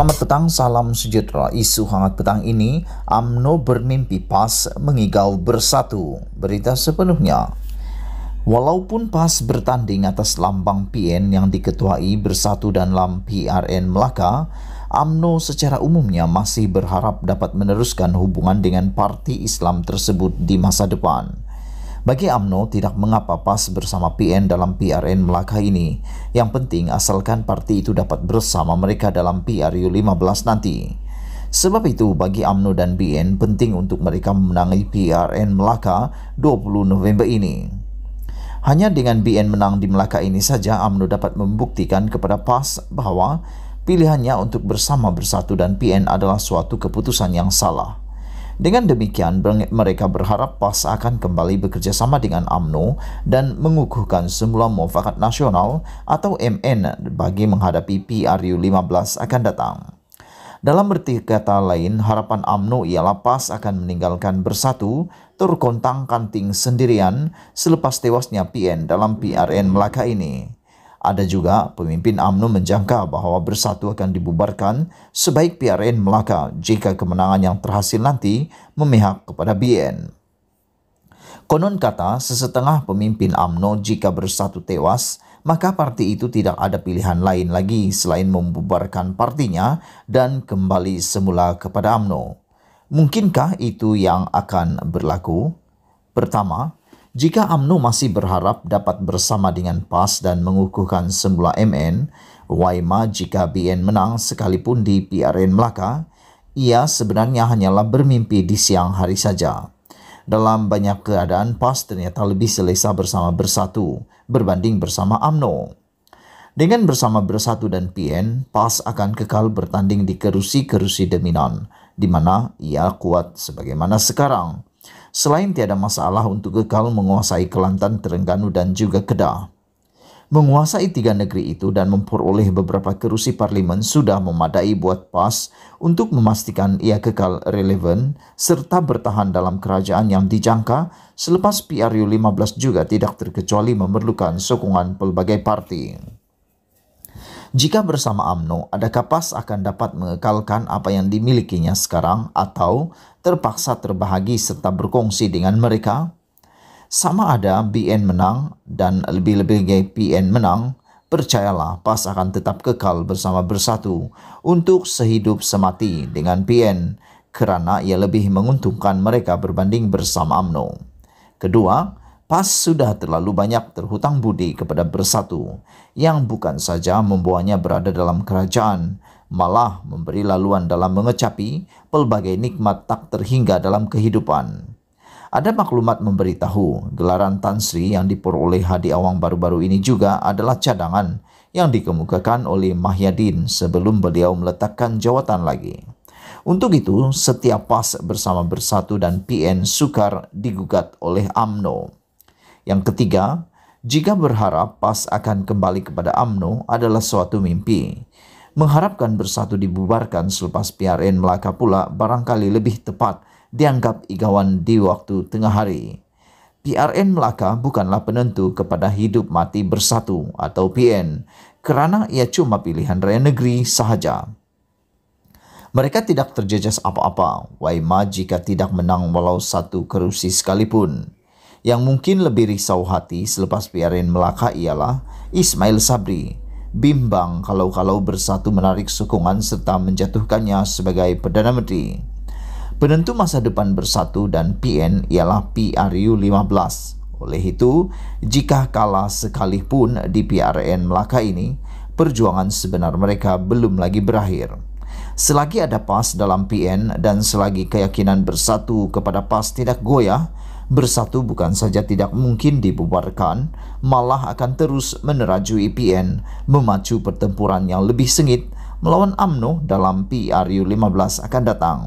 Selamat petang, salam sejahtera. Isu hangat petang ini, AMNO bermimpi PAS mengigau bersatu. Berita sepenuhnya. Walaupun PAS bertanding atas lambang PN yang diketuai Bersatu dan LAM PRN Melaka, AMNO secara umumnya masih berharap dapat meneruskan hubungan dengan parti Islam tersebut di masa depan. Bagi AMNO tidak mengapa PAS bersama PN dalam PRN Melaka ini. Yang penting asalkan parti itu dapat bersama mereka dalam PRU 15 nanti. Sebab itu bagi AMNO dan BN penting untuk mereka memenangi PRN Melaka 20 November ini. Hanya dengan BN menang di Melaka ini saja AMNO dapat membuktikan kepada PAS bahwa pilihannya untuk bersama bersatu dan PN adalah suatu keputusan yang salah. Dengan demikian, mereka berharap PAS akan kembali bekerja sama dengan AMNO dan mengukuhkan semula mufakat nasional atau MN bagi menghadapi PRU 15 akan datang. Dalam berarti kata lain, harapan AMNO ialah PAS akan meninggalkan bersatu, terkontang-kanting sendirian selepas tewasnya PN dalam PRN Melaka ini. Ada juga pemimpin AMNO menjangka bahwa bersatu akan dibubarkan sebaik PRN Melaka jika kemenangan yang terhasil nanti memihak kepada BN. Konon kata sesetengah pemimpin AMNO jika bersatu tewas, maka parti itu tidak ada pilihan lain lagi selain membubarkan partinya dan kembali semula kepada AMNO. Mungkinkah itu yang akan berlaku? Pertama, jika AMNO masih berharap dapat bersama dengan PAS dan mengukuhkan semula MN, Waima jika BN menang sekalipun di PRN Melaka, ia sebenarnya hanyalah bermimpi di siang hari saja. Dalam banyak keadaan, PAS ternyata lebih selesa bersama bersatu berbanding bersama AMNO. Dengan bersama bersatu dan PN, PAS akan kekal bertanding di kerusi-kerusi dominan, di mana ia kuat sebagaimana sekarang – Selain tiada masalah untuk kekal menguasai Kelantan, Terengganu, dan juga Kedah. Menguasai tiga negeri itu dan memperoleh beberapa kerusi parlimen sudah memadai buat PAS untuk memastikan ia kekal relevan serta bertahan dalam kerajaan yang dijangka selepas PRU 15 juga tidak terkecuali memerlukan sokongan pelbagai parti. Jika bersama AMNO, adakah PAS akan dapat mengekalkan apa yang dimilikinya sekarang atau terpaksa terbahagi serta berkongsi dengan mereka? Sama ada BN menang dan lebih-lebih PN menang, percayalah PAS akan tetap kekal bersama bersatu untuk sehidup semati dengan PN kerana ia lebih menguntungkan mereka berbanding bersama AMNO. Kedua, Pas sudah terlalu banyak terhutang budi kepada bersatu, yang bukan saja membuatnya berada dalam kerajaan, malah memberi laluan dalam mengecapi pelbagai nikmat tak terhingga dalam kehidupan. Ada maklumat memberitahu, gelaran Tan Sri yang diperoleh Hadi Awang baru-baru ini juga adalah cadangan yang dikemukakan oleh Mahyadin sebelum beliau meletakkan jawatan lagi. Untuk itu, setiap PAS bersama Bersatu dan PN Sukar digugat oleh AMNO. Yang ketiga, jika berharap PAS akan kembali kepada AMNO adalah suatu mimpi. Mengharapkan bersatu dibubarkan selepas PRN Melaka pula barangkali lebih tepat dianggap Igawan di waktu tengah hari. PRN Melaka bukanlah penentu kepada hidup mati bersatu atau PN kerana ia cuma pilihan raya negeri sahaja. Mereka tidak terjejas apa-apa, Waima jika tidak menang walau satu kerusi sekalipun. Yang mungkin lebih risau hati selepas PRN Melaka ialah Ismail Sabri. Bimbang kalau-kalau bersatu menarik sokongan serta menjatuhkannya sebagai Perdana Menteri. Penentu masa depan bersatu dan PN ialah PRU 15. Oleh itu, jika kalah sekalipun di PRN Melaka ini, perjuangan sebenar mereka belum lagi berakhir. Selagi ada PAS dalam PN dan selagi keyakinan bersatu kepada PAS tidak goyah, bersatu bukan saja tidak mungkin dibubarkan, malah akan terus menerajui PN, memacu pertempuran yang lebih sengit melawan AMNO dalam PRU 15 akan datang.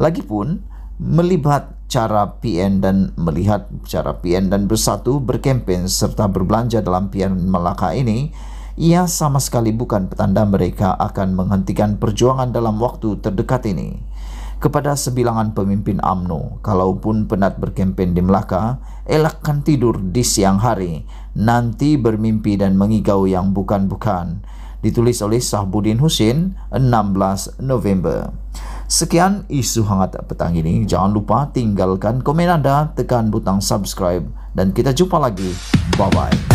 Lagipun, melibat cara PN dan melihat cara PN dan bersatu berkempen serta berbelanja dalam PN Melaka ini ia sama sekali bukan petanda mereka akan menghentikan perjuangan dalam waktu terdekat ini. Kepada sebilangan pemimpin AMNO, kalaupun penat berkempen di Melaka, elakkan tidur di siang hari, nanti bermimpi dan mengigau yang bukan-bukan. Ditulis oleh Sahbudin Husin, 16 November. Sekian isu hangat petang ini. Jangan lupa tinggalkan komen Anda, tekan butang subscribe, dan kita jumpa lagi. Bye-bye.